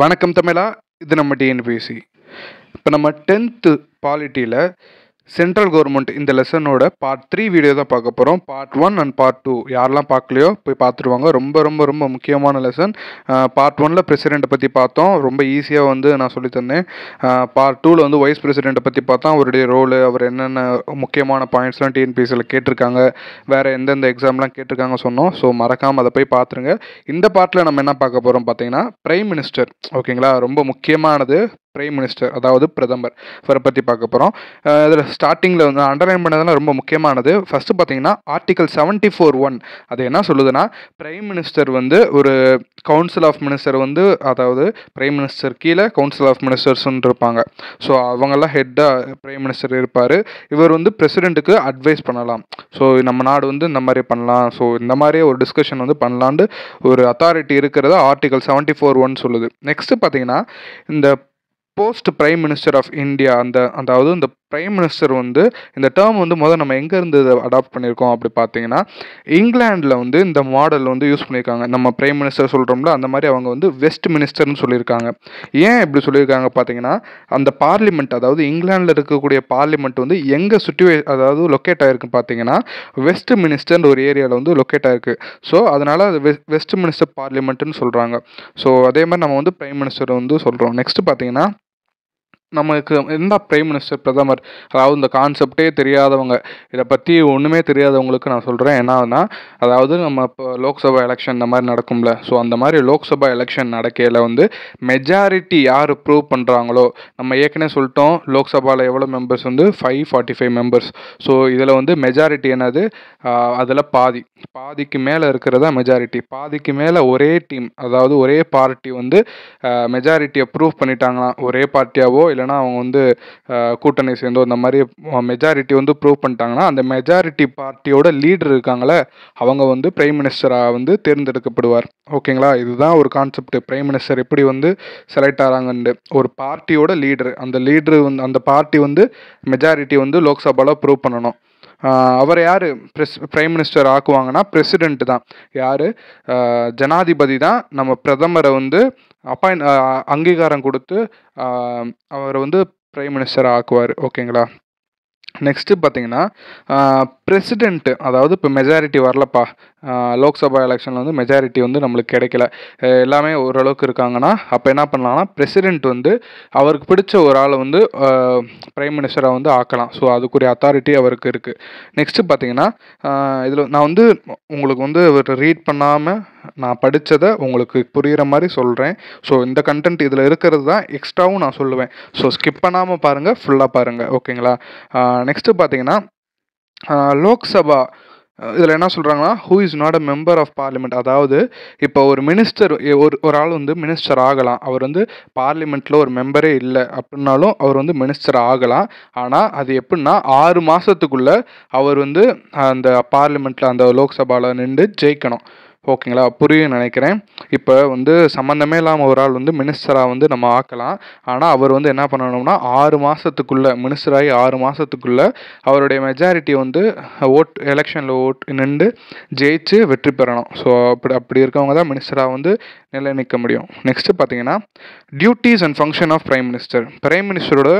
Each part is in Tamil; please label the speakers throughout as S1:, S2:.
S1: வணக்கம் தமிழா இது நம்ம டிஎன்பிசி இப்போ நம்ம டென்த்து பாலிட்டியில் சென்ட்ரல் கவர்மெண்ட் இந்த லெசனோட பார்ட் த்ரீ வீடியோ தான் பார்க்க போகிறோம் part one and part two யாரெல்லாம் பார்க்கலையோ போய் பார்த்துருவாங்க ரொம்ப ரொம்ப ரொம்ப முக்கியமான லெசன் பார்ட் ஒனில் பிரசிடெண்ட்டை பற்றி பார்த்தோம் ரொம்ப ஈஸியாக வந்து நான் சொல்லித்தந்தேன் பார்ட் டூவில் வந்து வைஸ் பிரசிடெண்ட்டை பற்றி பார்த்தோம் அவருடைய ரோலு அவர் என்னென்ன முக்கியமான பாயிண்ட்ஸ்லாம் டிஎன்பிஎஸ்சியில் கேட்டிருக்காங்க வேறு எந்தெந்த எக்ஸாம்லாம் கேட்டிருக்காங்க சொன்னோம் ஸோ மறக்காமல் அதை போய் பார்த்துருங்க இந்த பார்ட்டில் நம்ம என்ன பார்க்க போகிறோம் பார்த்தீங்கன்னா ப்ரைம் மினிஸ்டர் ஓகேங்களா ரொம்ப முக்கியமானது பிரைம் மினிஸ்டர் அதாவது பிரதமர் இவரை பற்றி பார்க்க போகிறோம் இதில் ஸ்டார்டிங்கில் வந்து அண்டர்லைன் பண்ணதெல்லாம் ரொம்ப முக்கியமானது ஃபஸ்ட்டு பார்த்தீங்கன்னா ஆர்டிகல் செவன்ட்டி ஃபோர் ஒன் அது என்ன சொல்லுதுன்னா பிரைம் மினிஸ்டர் வந்து ஒரு கவுன்சில் ஆஃப் மினிஸ்டர் வந்து அதாவது பிரைம் மினிஸ்டர் கீழே கவுன்சில் ஆஃப் மினிஸ்டர்ஸ்ன்னு இருப்பாங்க ஸோ அவங்கெல்லாம் ஹெட்டாக பிரைம் மினிஸ்டர் இருப்பார் இவர் வந்து பிரசிடெண்ட்டுக்கு அட்வைஸ் பண்ணலாம் ஸோ நம்ம நாடு வந்து இந்த மாதிரி பண்ணலாம் ஸோ இந்த மாதிரி ஒரு டிஸ்கஷன் வந்து பண்ணலான்னு ஒரு அத்தாரிட்டி இருக்கிறத ஆர்டிகல் செவன்ட்டி ஃபோர் ஒன் சொல்லுது நெக்ஸ்ட்டு பார்த்தீங்கன்னா இந்த post prime minister of India அந்த அதாவது இந்த பிரைம் மினிஸ்டர் வந்து இந்த டேர்ம் வந்து முதல் நம்ம எங்கேருந்து இதை அடாப்ட் பண்ணியிருக்கோம் அப்படி பார்த்தீங்கன்னா இங்கிலாண்டில் வந்து இந்த மாடல் வந்து யூஸ் பண்ணியிருக்காங்க நம்ம பிரைம் மினிஸ்டர் சொல்கிறோம்ல அந்த மாதிரி அவங்க வந்து வெஸ்ட் மினிஸ்டர்னு சொல்லியிருக்காங்க ஏன் இப்படி சொல்லியிருக்காங்க பார்த்தீங்கன்னா அந்த பார்லிமெண்ட் அதாவது இங்கிலாண்டில் இருக்கக்கூடிய பார்லிமெண்ட் வந்து எங்கே சுட்டிவே அதாவது லொக்கேட் ஆகிருக்கு பார்த்தீங்கன்னா வெஸ்ட் மினிஸ்டர்னு ஒரு ஏரியாவில் வந்து லொக்கேட் ஆகிருக்கு ஸோ அதனால் அது வெஸ்ட் மினிஸ்டர் பார்லிமெண்ட்டுன்னு சொல்கிறாங்க ஸோ அதே மாதிரி நம்ம வந்து பிரைம் மினிஸ்டர் வந்து சொல்கிறோம் நெக்ஸ்ட் பார்த்தீங்கன்னா நம்மளுக்கு எந்த பிரைம் மினிஸ்டர் பிரதமர் அதாவது இந்த கான்செப்டே தெரியாதவங்க இதை பற்றி ஒன்றுமே தெரியாதவங்களுக்கு நான் சொல்கிறேன் என்னன்னா அதாவது நம்ம இப்போ லோக்சபா எலெக்ஷன் இந்த மாதிரி நடக்கும்ல ஸோ அந்த மாதிரி லோக்சபா எலெக்ஷன் நடக்கையில் வந்து மெஜாரிட்டி யார் ப்ரூவ் பண்ணுறாங்களோ நம்ம ஏற்கனவே சொல்லிட்டோம் லோக்சபாவில் எவ்வளோ மெம்பர்ஸ் வந்து five forty five members so இதில் வந்து மெஜாரிட்டி என்னது அதில் பாதி பாதிக்கு மேலே இருக்கிறதா மெஜாரிட்டி பாதிக்கு மேலே ஒரே டீம் அதாவது ஒரே பார்ட்டி வந்து மெஜாரிட்டியை ப்ரூவ் பண்ணிட்டாங்களாம் ஒரே பார்ட்டியாவோ இல்லை இல்லைனா அவங்க வந்து கூட்டணி சேர்ந்தோ இந்த மாதிரி மெஜாரிட்டி வந்து ப்ரூவ் பண்ணிட்டாங்கன்னா அந்த மெஜாரிட்டி பார்ட்டியோட லீடர் இருக்காங்களே அவங்க வந்து பிரைம் மினிஸ்டராக வந்து தேர்ந்தெடுக்கப்படுவார் ஓகேங்களா இதுதான் ஒரு கான்செப்ட் பிரைம் மினிஸ்டர் எப்படி வந்து செலக்ட் ஆகிறாங்கன்னு ஒரு பார்ட்டியோட லீடர் அந்த லீடர் வந்து அந்த பார்ட்டி வந்து மெஜாரிட்டி வந்து லோக்சபாவில் ப்ரூவ் பண்ணணும் அவர் யார் பிரஸ் ப்ரைம் மினிஸ்டர் ஆக்குவாங்கன்னா பிரசிடெண்ட் தான் யார் ஜனாதிபதி தான் நம்ம பிரதமரை வந்து அப்பாயின் அங்கீகாரம் கொடுத்து அவரை வந்து பிரைம் மினிஸ்டர் ஆக்குவார் ஓகேங்களா நெக்ஸ்ட்டு பார்த்தீங்கன்னா பிரசிடென்ட்டு அதாவது இப்போ மெஜாரிட்டி வரலப்பா லோக்சபா எலெக்ஷனில் வந்து மெஜாரிட்டி வந்து நம்மளுக்கு கிடைக்கல எல்லாமே ஓரளவுக்கு இருக்காங்கன்னா அப்போ என்ன பண்ணலாம்னா பிரசிடென்ட் வந்து அவருக்கு பிடிச்ச ஒரு ஆளை வந்து ப்ரைம் மினிஸ்டராக வந்து ஆக்கலாம் ஸோ அதுக்குரிய அத்தாரிட்டி அவருக்கு இருக்குது நெக்ஸ்ட்டு பார்த்தீங்கன்னா இதில் நான் வந்து உங்களுக்கு வந்து ரீட் பண்ணாமல் நான் படித்ததை உங்களுக்கு புரிகிற மாதிரி சொல்கிறேன் ஸோ இந்த கண்டென்ட் இதில் இருக்கிறது தான் எக்ஸ்ட்ராவும் நான் சொல்லுவேன் ஸோ ஸ்கிப் பண்ணாமல் பாருங்கள் ஃபுல்லாக பாருங்கள் ஓகேங்களா நெக்ஸ்ட்டு பார்த்தீங்கன்னா லோக்சபா இதில் என்ன சொல்கிறாங்கன்னா who is not a member of parliament அதாவது இப்போ ஒரு மினிஸ்டர் ஒரு ஒரு ஆள் வந்து மினிஸ்டர் ஆகலாம் அவர் வந்து பார்லிமெண்ட்டில் ஒரு மெம்பரே இல்லை அப்படின்னாலும் அவர் வந்து மினிஸ்டர் ஆகலாம் ஆனால் அது எப்படின்னா ஆறு மாதத்துக்குள்ளே அவர் வந்து அந்த பார்லிமெண்ட்டில் அந்த லோக்சபாவில் நின்று ஜெயிக்கணும் ஓகேங்களா புரியும் நினைக்கிறேன் இப்போ வந்து சம்மந்தமே இல்லாமல் ஒரு ஆள் வந்து மினிஸ்டராக வந்து நம்ம ஆக்கலாம் ஆனால் அவர் வந்து என்ன பண்ணணும்னா ஆறு மாதத்துக்குள்ளே மினிஸ்டராகி ஆறு மாதத்துக்குள்ளே அவருடைய மெஜாரிட்டி வந்து ஓட் எலெக்ஷனில் ஓட் நின்று ஜெயிச்சு வெற்றி பெறணும் ஸோ அப்படி அப்படி இருக்கவங்க தான் மினிஸ்டராக வந்து நிலை நிற்க முடியும் நெக்ஸ்ட்டு பார்த்தீங்கன்னா duties and function of prime minister prime மினிஸ்டரோட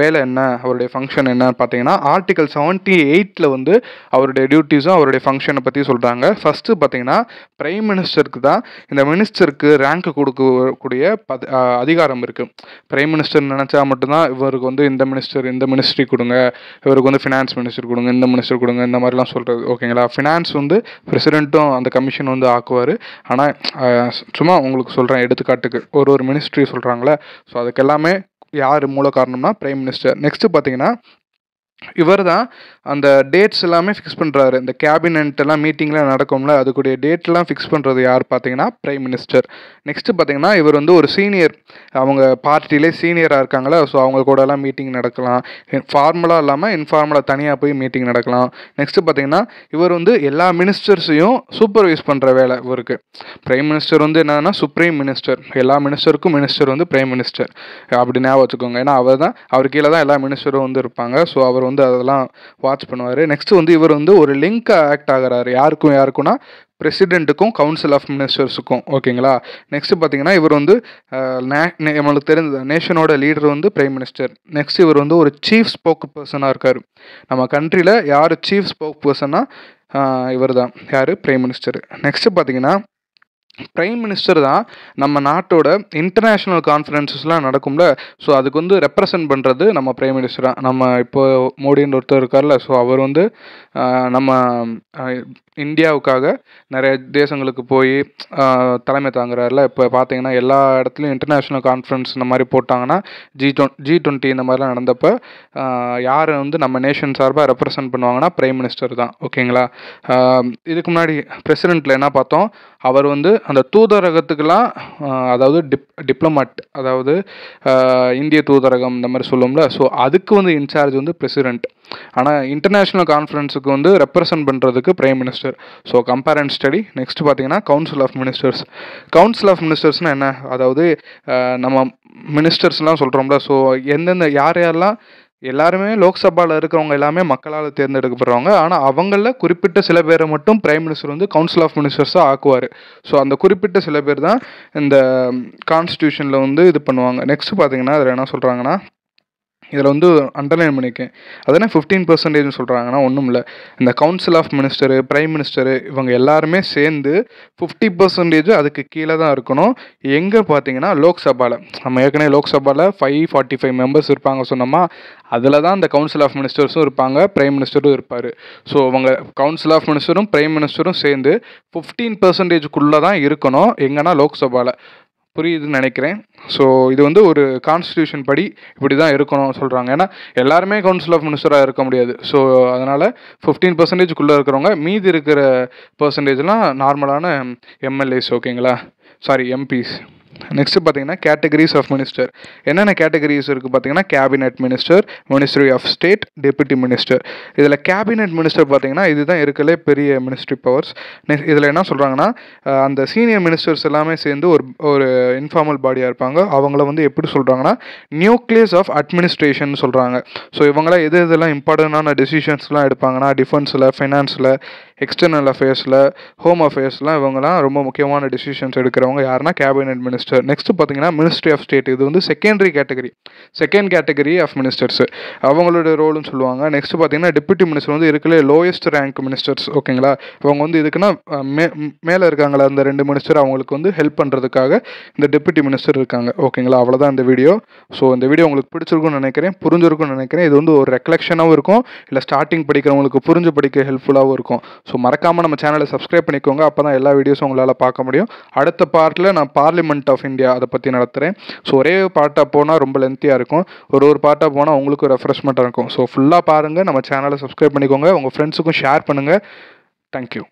S1: வேலை என்ன அவருடைய ஃபங்க்ஷன் என்னன்னு பார்த்தீங்கன்னா ஆர்டிகல் செவன்ட்டி எயிட்டில் வந்து அவருடைய டியூட்டிஸும் அவருடைய ஃபங்க்ஷனை பற்றி சொல்கிறாங்க ஃபஸ்ட்டு பார்த்தீங்கன்னா பிரைம் மினிஸ்டருக்கு தான் இந்த மினிஸ்டருக்கு ரேங்க் கொடுக்கக்கூடிய அதிகாரம் இருக்குது பிரைம் மினிஸ்டர் நினச்சா மட்டும்தான் இவருக்கு வந்து இந்த மினிஸ்டர் இந்த மினிஸ்ட்ரி கொடுங்க இவருக்கு வந்து ஃபினான்ஸ் மினிஸ்டர் கொடுங்க இந்த மினிஸ்டர் கொடுங்க இந்த மாதிரிலாம் சொல்கிறது ஓகேங்களா ஃபினான்ஸ் வந்து பிரசிடென்ட்டும் அந்த கமிஷன் வந்து ஆக்குவார் ஆனால் சும்மா உங்களுக்கு சொல்கிறேன் எடுத்துக்காட்டுக்கு ஒரு ஒரு மினிஸ்ட்ரி சொல்கிறாங்களே ஸோ அதுக்கெல்லாமே யார் மூல காரணம்னா பிரைம் மினிஸ்டர் நெக்ஸ்ட்டு பார்த்தீங்கன்னா இவர் தான் அந்த டேட்ஸ் எல்லாமே ஃபிக்ஸ் பண்ணுறாரு இந்த கேபினெட் எல்லாம் மீட்டிங்லாம் நடக்கும்ல அதுக்குடைய டேட்லாம் ஃபிக்ஸ் பண்ணுறது யார் பார்த்தீங்கன்னா பிரைம் மினிஸ்டர் நெக்ஸ்ட்டு பார்த்தீங்கன்னா இவர் வந்து ஒரு சீனியர் அவங்க பார்ட்டிலே சீனியராக இருக்காங்களா ஸோ அவங்க கூடலாம் மீட்டிங் நடக்கலாம் ஃபார்மலாக இல்லாமல் இன்ஃபார்மலாக தனியாக போய் மீட்டிங் நடக்கலாம் நெக்ஸ்ட்டு பார்த்தீங்கன்னா இவர் வந்து எல்லா மினிஸ்டர்ஸையும் சூப்பர்வைஸ் பண்ணுற வேலை இவருக்கு பிரைம் மினிஸ்டர் வந்து என்னன்னா சுப்ரீம் மினிஸ்டர் எல்லா மினிஸ்டருக்கும் மினிஸ்டர் வந்து பிரைம் மினிஸ்டர் அப்படி ஞாபகம் வச்சுக்கோங்க ஏன்னா அவர் தான் அவர் கீழே தான் எல்லா மினிஸ்டரும் வந்து இருப்பாங்க ஸோ அவர் வந்து அதெல்லாம் வாட்ச் பண்ணுவார் நெக்ஸ்ட் வந்து இவர் வந்து ஒரு லிங்க் ஆக்ட் ஆகிறார் யாருக்கும் யாருக்குன்னா பிரசிடென்ட்டுக்கும் கவுன்சில் ஆஃப் மினிஸ்டர்ஸுக்கும் ஓகேங்களா நெக்ஸ்ட் பார்த்தீங்கன்னா இவர் வந்து நே நம்மளுக்கு தெரிஞ்சது நேஷனோட லீடர் வந்து பிரைம் மினிஸ்டர் நெக்ஸ்ட் இவர் வந்து ஒரு சீஃப் ஸ்போக் பர்சனாக இருக்கார் நம்ம கண்ட்ரியில் யார் சீஃப் ஸ்போக் பர்சன்னா இவர் தான் யார் பிரைம் மினிஸ்டர் நெக்ஸ்ட் பார்த்தீங்கன்னா பிரைம் மினிஸ்டர் தான் நம்ம நாட்டோட இன்டர்நேஷ்னல் கான்ஃபரன்சஸ்லாம் நடக்கும்ல ஸோ அதுக்கு வந்து ரெப்ரசன்ட் பண்ணுறது நம்ம பிரைம் மினிஸ்டர் தான் நம்ம இப்போ மோடின்னு ஒருத்தர் இருக்கார்ல ஸோ அவர் வந்து நம்ம இந்தியாவுக்காக நிறைய தேசங்களுக்கு போய் தலைமை தாங்குறாருல இப்போ பார்த்தீங்கன்னா எல்லா இடத்துலையும் இன்டர்நேஷ்னல் கான்ஃபரன்ஸ் இந்த மாதிரி போட்டாங்கன்னா ஜி டொன் ஜி டுவெண்ட்டி இந்த மாதிரிலாம் நடந்தப்போ யார் வந்து நம்ம நேஷன் சார்பாக ரெப்ரசன்ட் பண்ணுவாங்கன்னா பிரைம் மினிஸ்டர் தான் ஓகேங்களா இதுக்கு முன்னாடி பிரசிடெண்ட்டில் என்ன பார்த்தோம் அவர் வந்து அந்த தூதரகத்துக்கெல்லாம் அதாவது டிப் டிப்ளமாட் அதாவது இந்திய தூதரகம் இந்த மாதிரி சொல்லுவோம்ல ஸோ அதுக்கு வந்து இன்சார்ஜ் வந்து பிரசிடென்ட் ஆனால் இன்டர்நேஷ்னல் கான்ஃபரன்ஸுக்கு வந்து ரெப்ரசன்ட் பண்ணுறதுக்கு prime minister so compare and study next பார்த்தீங்கன்னா council of ministers council of மினிஸ்டர்ஸ்னால் என்ன அதாவது நம்ம மினிஸ்டர்ஸ்லாம் சொல்கிறோம்ல ஸோ எந்தெந்த யார் யாரெல்லாம் எல்லாருமே லோக்சபாவில் இருக்கிறவங்க எல்லாமே மக்களால் தேர்ந்தெடுக்கப்படுறவங்க ஆனால் அவங்களில் குறிப்பிட்ட சில பேரை மட்டும் பிரைம் மினிஸ்டர் வந்து கவுன்சில் ஆஃப் மினிஸ்டர்ஸாக ஆக்குவார் ஸோ அந்த குறிப்பிட்ட சில பேர் தான் இந்த கான்ஸ்டியூஷனில் வந்து இது பண்ணுவாங்க நெக்ஸ்ட் பார்த்தீங்கன்னா அதில் என்ன சொல்கிறாங்கன்னா இதில் வந்து அண்டர்லைன் பண்ணியிருக்கேன் என்ன ஃபிஃப்டீன் பர்சன்டேஜ்னு சொல்கிறாங்கன்னா ஒன்றும் இல்லை இந்த council of minister prime minister இவங்க எல்லாருமே சேர்ந்து ஃபிஃப்டி பர்சன்டேஜ் அதுக்கு கீழே தான் இருக்கணும் எங்கே பார்த்தீங்கன்னா லோக்சபாவில் நம்ம ஏற்கனவே லோக்சபாவில் ஃபைவ் ஃபார்ட்டி ஃபைவ் மெம்பர்ஸ் இருப்பாங்க சொன்னோமா அதில் தான் இந்த கவுன்சில் ஆஃப் மினிஸ்டர்ஸும் இருப்பாங்க பிரைம் மினிஸ்டரும் இருப்பார் ஸோ அவங்க கவுன்சில் ஆஃப் மினிஸ்டரும் பிரைம் மினிஸ்டரும் சேர்ந்து ஃபிஃப்டீன் பர்சன்டேஜுக்குள்ளே தான் இருக்கணும் எங்கன்னா லோக்சபாவில் புரியுதுன்னு நினைக்கிறேன் ஸோ இது வந்து ஒரு கான்ஸ்டியூஷன் படி இப்படி தான் இருக்கணும்னு சொல்கிறாங்க ஏன்னா எல்லாருமே கவுன்சில் ஆஃப் மினிஸ்டராக இருக்க முடியாது ஸோ அதனால் ஃபிஃப்டீன் பர்சன்டேஜ்குள்ளே இருக்கிறவங்க மீதி இருக்கிற பர்சன்டேஜ்லாம் நார்மலான எம்எல்ஏஸ் ஓகேங்களா சாரி எம்பிஸ் நெக்ஸ்ட் பார்த்தீங்கன்னா கேட்டகரிஸ் ஆஃப் மினிஸ்டர் என்னென்ன கேட்டகரிஸ் இருக்குது பார்த்தீங்கன்னா cabinet minister ministry of state deputy minister இதில் கேபினெட் மினிஸ்டர் பார்த்தீங்கன்னா இதுதான் இருக்கலே பெரிய மினிஸ்ட்ரி பவர்ஸ் நெக்ஸ்ட் இதில் என்ன சொல்கிறாங்கன்னா அந்த சீனியர் மினிஸ்டர்ஸ் எல்லாமே சேர்ந்து ஒரு ஒரு இன்ஃபார்மல் பாடியாக இருப்பாங்க அவங்கள வந்து எப்படி சொல்கிறாங்கன்னா நியூக்ளியஸ் ஆஃப் அட்மினிஸ்ட்ரேஷன் சொல்கிறாங்க ஸோ இவங்களாம் எது இதெல்லாம் இம்பார்ட்டண்டான டெசிஷன்ஸ்லாம் எடுப்பாங்கன்னா டிஃபென்ஸில் ஃபினான்ஸில் எக்ஸ்டர்னல் அஃபேர்ஸில் ஹோம் அஃபேர்ஸ்லாம் இவங்கலாம் ரொம்ப முக்கியமான டிசிஷன்ஸ் எடுக்கிறவங்க யாருன்னா கேபினெட் மினிஸ்டர் நெக்ஸ்ட் பார்த்தீங்கன்னா மினிஸ்ட்ரி ஆஃப் ஸ்டேட் இது வந்து secondary category second category of ministers அவங்களோட ரோல்னு சொல்லுவாங்க நெக்ஸ்ட் பார்த்தீங்கன்னா டெப்யூட்டி மினிஸ்டர் வந்து இருக்கிற லோயஸ்ட் ரேங்க் மினிஸ்டர்ஸ் ஓகேங்களா இவங்க வந்து இதுக்குன்னா மே மேலே இருக்காங்களா அந்த ரெண்டு மினிஸ்டர் அவங்களுக்கு வந்து ஹெல்ப் பண்ணுறதுக்காக இந்த டெப்யூட்டி மினிஸ்டர் இருக்காங்க ஓகேங்களா அவ்வளோதான் இந்த வீடியோ ஸோ இந்த வீடியோ உங்களுக்கு பிடிச்சிருக்கும்னு நினைக்கிறேன் புரிஞ்சிருக்கும்னு நினைக்கிறேன் இது வந்து ஒரு ரெக்லெக்ஷனாகவும் இருக்கும் இல்லை ஸ்டார்டிங் படிக்கிறவங்களுக்கு புரிஞ்சு படிக்க ஹெல்ப்ஃபுல்லாகவும் இருக்கும் ஸோ மறக்காமல் நம்ம சேனலை சப்ஸ்கிரைப் பண்ணிக்கோங்க அப்போ தான் எல்லா வீடியோஸும் உங்களால் பார்க்க முடியும் அடுத்த பார்ட்டில் நான் பார்லிமெண்ட் ஆஃப் இந்தியா அதை பற்றி நடத்துகிறேன் ஸோ ஒரே பாட்டாக போனால் ரொம்ப லென்த்தியாக இருக்கும் ஒரு ஒரு பார்ட்டாக போனால் உங்களுக்கும் ரெஃப்ரெஷ்மெண்ட்டாக இருக்கும் ஸோ ஃபுல்லாக பாருங்கள் நம்ம சேனலை சப்ஸ்கிரைப் பண்ணிக்கோங்க உங்கள் ஃப்ரெண்ட்ஸுக்கும் ஷேர் பண்ணுங்கள் தேங்க்யூ